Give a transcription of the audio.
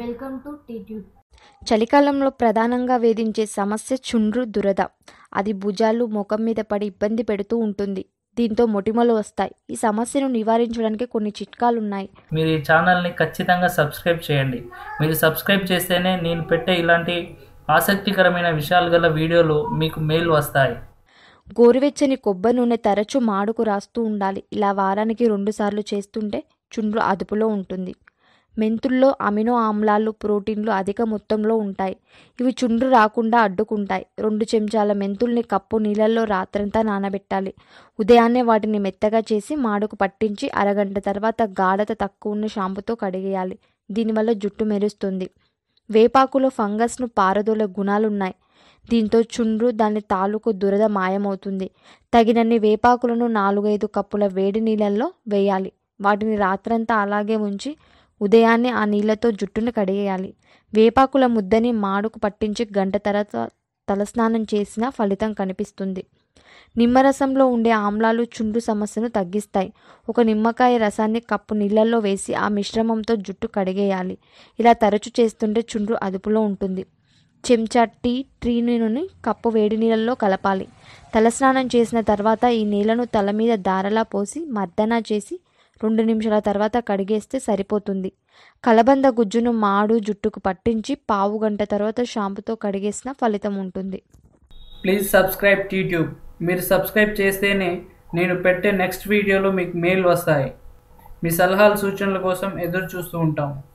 welcome to టీట్యూబ్ చలికాలంలో ప్రధానంగా వేధించే సమస్య చుండ్రు దురద అది భుజాలు ముఖం మీద పడి ఇబ్బంది పెడుతూ ఉంటుంది దీంతో మొటిమలు వస్తాయి ఈ సమస్యను నివారించడానికి కొన్ని చిట్కాలు ఉన్నాయి మీరు ఈ ఛానల్ని ఖచ్చితంగా సబ్స్క్రైబ్ చేయండి మీరు సబ్స్క్రైబ్ చేస్తేనే నేను పెట్టే ఇలాంటి ఆసక్తికరమైన విషయాలు గల వీడియోలు మీకు మెయిల్ వస్తాయి గోరువెచ్చని కొబ్బరి నూనె తరచూ మాడుకు రాస్తూ ఉండాలి ఇలా వారానికి రెండుసార్లు చేస్తుంటే చుండ్రు అదుపులో ఉంటుంది మెంతుల్లో అమినో ఆమ్లాలు ప్రోటీన్లు అధిక మొత్తంలో ఉంటాయి ఇవి చుండ్రు రాకుండా అడ్డుకుంటాయి రెండు చెంచాల మెంతుల్ని కప్పు నీళ్ళల్లో రాత్రంతా నానబెట్టాలి ఉదయాన్నే వాటిని మెత్తగా చేసి మాడుకు పట్టించి అరగంట తర్వాత గాఢత తక్కువ ఉన్న షాంపుతో కడిగేయాలి దీనివల్ల జుట్టు మెరుస్తుంది వేపాకులో ఫంగస్ను పారదోలే గుణాలున్నాయి దీంతో చుండ్రు దాని తాలూకు దురద మాయమవుతుంది తగినన్ని వేపాకులను నాలుగైదు కప్పుల వేడి నీళ్ళల్లో వేయాలి వాటిని రాత్రంతా అలాగే ఉంచి ఉదయాన్నే ఆ నీళ్లతో జుట్టును కడిగేయాలి వేపాకుల ముద్దని మాడుకు పట్టించి గంట తర్వాత తలస్నానం చేసినా ఫలితం కనిపిస్తుంది నిమ్మరసంలో ఉండే ఆమ్లాలు చుండు సమస్యను తగ్గిస్తాయి ఒక నిమ్మకాయ రసాన్ని కప్పు నీళ్ళల్లో వేసి ఆ మిశ్రమంతో జుట్టు కడిగేయాలి ఇలా తరచు చేస్తుంటే చుండ్రు అదుపులో ఉంటుంది చెంచా టీ ట్రీ కప్పు వేడి నీళ్ళల్లో కలపాలి తలస్నానం చేసిన తర్వాత ఈ నీళ్లను తల మీద దారలా పోసి మర్దన చేసి రెండు నిమిషాల తర్వాత కడిగేస్తే సరిపోతుంది కలబంద గుజ్జును మాడు జుట్టుకు పట్టించి పావు గంట తర్వాత షాంపుతో కడిగేసిన ఫలితం ఉంటుంది ప్లీజ్ సబ్స్క్రైబ్ యూట్యూబ్ మీరు సబ్స్క్రైబ్ చేస్తేనే నేను పెట్టే నెక్స్ట్ వీడియోలో మీకు మెయిల్ వస్తాయి మీ సలహాలు సూచనల కోసం ఎదురు చూస్తూ ఉంటాము